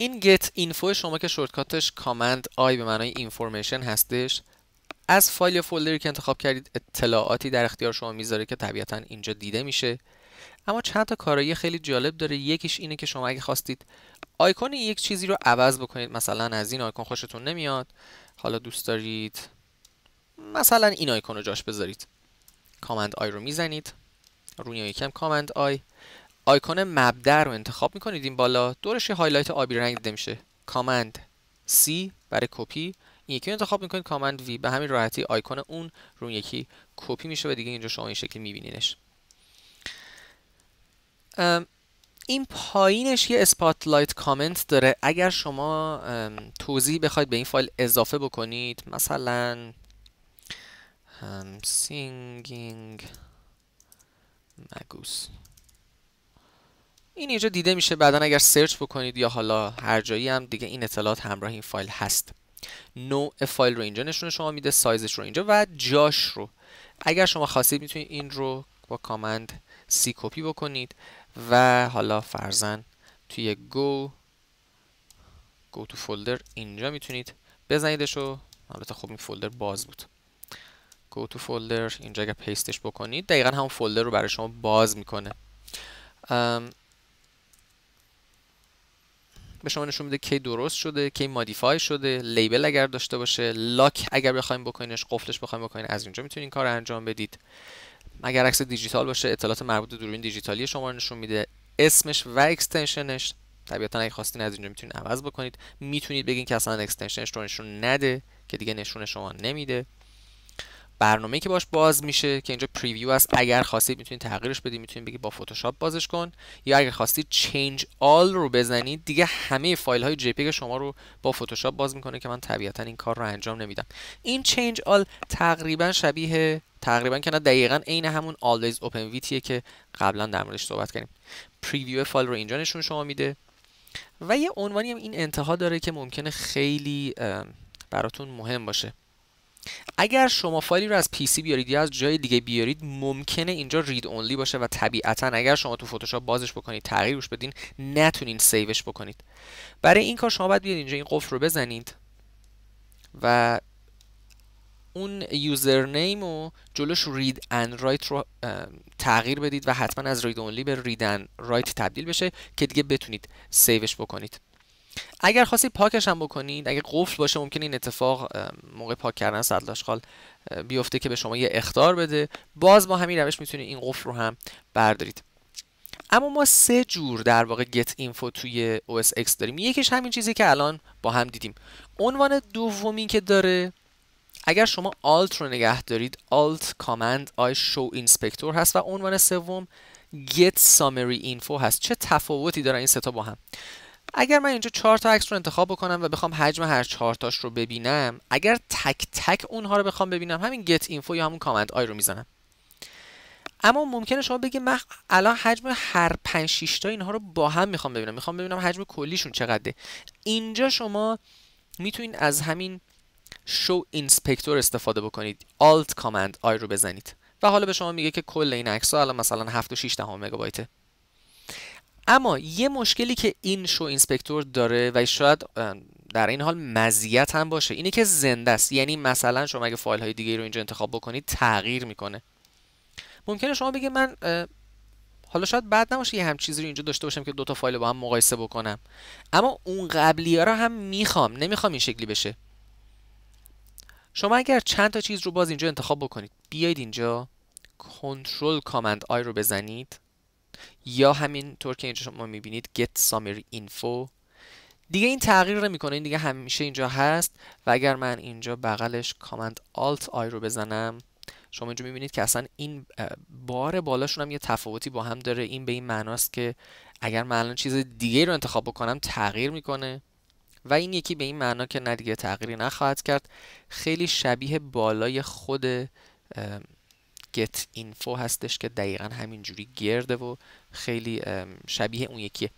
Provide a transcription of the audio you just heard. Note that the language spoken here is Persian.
این get info شما که شورتکاتش کامند آی به معنای information هستش از فایل یا فولدری که انتخاب کردید اطلاعاتی در اختیار شما میذاره که طبیعتا اینجا دیده میشه اما چند تا کارایی خیلی جالب داره یکیش اینه که شما اگه خواستید آیکون یک چیزی رو عوض بکنید مثلا از این آیکون خوشتون نمیاد حالا دوست دارید مثلا این آیکون رو جاش بذارید کامند آی رو میزنید روی یکم کامند آی آیکون مبدع رو انتخاب میکنید این بالا دورش یه هایلایت آبی رنگ دیده میشه کامند C برای کپی این یکی رو انتخاب میکنید کامند V به همین راحتی آیکون اون رو یکی کپی میشه و دیگه اینجا شما این شکلی میبینینش این پایینش یه اسپاتلایت کامنت داره اگر شما توضیح بخواید به این فایل اضافه بکنید مثلا سینگینگ مگوس این اینجا دیده میشه بعدا اگر سرچ بکنید یا حالا هر جایی هم دیگه این اطلاعات همراه این فایل هست نوع فایل رو اینجا نشون شما میده سایزش رو اینجا و جاش رو اگر شما خواستید میتونید این رو با کامند سی کپی بکنید و حالا فرزن توی گو گو تو فولدر اینجا میتونید بزنیدش و تا خوب این فولدر باز بود گو تو فولدر اینجا اگر پیستش بکنید دقیقا همون فولدر رو برای شما باز میکنه به شما نشون میده کی درست شده کی مادیفای شده لیبل اگر داشته باشه لاک اگر بخوایم بکنینش قفلش بخوایم بکنین از اینجا میتونین این کار انجام بدید اگر عکس دیجیتال باشه اطلاعات مربوط دوربین دیجیتالی شما رو نشون میده اسمش و اکستنشنش طبیعتا اگه خواستین از اینجا میتونید عوض بکنید میتونید بگین که اصلا اکستنشنش رو نشون نده که دیگه نشون شما نمیده برنامه که باش باز میشه که اینجا پریویو است اگر خواستید میتونید تغییرش بدید میتونید بگید با فتوشاپ بازش کن یا اگر خواستید چنج آل رو بزنید دیگه همه فایل های جی شما رو با فتوشاپ باز میکنه که من طبیعتا این کار رو انجام نمیدم این چنج آل تقریبا شبیه تقریبا که نه دقیقا عین همون دیز اوپن ویتیه که قبلا در موردش صحبت کردیم پریویو فایل رو اینجا نشون شما میده و یه عنوانی هم این انتها داره که ممکنه خیلی براتون مهم باشه اگر شما فایلی رو از پی سی بیارید یا از جای دیگه بیارید ممکنه اینجا رید اونلی باشه و طبیعتا اگر شما تو فتوشاپ بازش بکنید تغییرش روش بدین نتونین سیوش بکنید برای این کار شما باید بیاید اینجا این قفل رو بزنید و اون یوزر نیم و جلوش رید اند رایت رو تغییر بدید و حتما از رید اونلی به رید اند رایت تبدیل بشه که دیگه بتونید سیوش بکنید اگر خواستی پاکش هم بکنید اگر قفل باشه ممکن این اتفاق موقع پاک کردن سطل آشغال بیفته که به شما یه اختار بده باز با همین روش میتونید این قفل رو هم بردارید اما ما سه جور در واقع گت اینفو توی X داریم یکیش همین چیزی که الان با هم دیدیم عنوان دومی که داره اگر شما alt رو نگه دارید alt command i show inspector هست و عنوان سوم get summary info هست چه تفاوتی دارن این سه تا با هم اگر من اینجا چهار تا عکس رو انتخاب بکنم و بخوام حجم هر چهار تاش رو ببینم اگر تک تک اونها رو بخوام ببینم همین get info یا همون command آی رو میزنم اما ممکنه شما بگید من الان حجم هر پنج 6 تا اینها رو با هم میخوام ببینم میخوام ببینم حجم کلیشون چقدره اینجا شما میتونید از همین show inspector استفاده بکنید alt command آی رو بزنید و حالا به شما میگه که کل این عکس ها الان مثلا 7 و 6 دهم مگابایته اما یه مشکلی که این شو اینسپکتور داره و شاید در این حال مزیت هم باشه اینه که زنده است یعنی مثلا شما اگه فایل های دیگه رو اینجا انتخاب بکنید تغییر میکنه ممکنه شما بگید من حالا شاید بد نباشه یه هم چیزی رو اینجا داشته باشم که تا فایل با هم مقایسه بکنم اما اون قبلی ها رو هم میخوام نمیخوام این شکلی بشه شما اگر چند تا چیز رو باز اینجا انتخاب بکنید بیاید اینجا کنترل کامند آی رو بزنید یا همین طور که اینجا شما میبینید get summary info دیگه این تغییر نمیکنه این دیگه همیشه اینجا هست و اگر من اینجا بغلش کامند alt i رو بزنم شما اینجا میبینید که اصلا این بار بالاشون هم یه تفاوتی با هم داره این به این معناست که اگر من الان چیز دیگه رو انتخاب بکنم تغییر میکنه و این یکی به این معنا که ندیگه تغییری نخواهد کرد خیلی شبیه بالای خود get info هستش که دقیقا همینجوری گرده و خیلی شبیه اون یکیه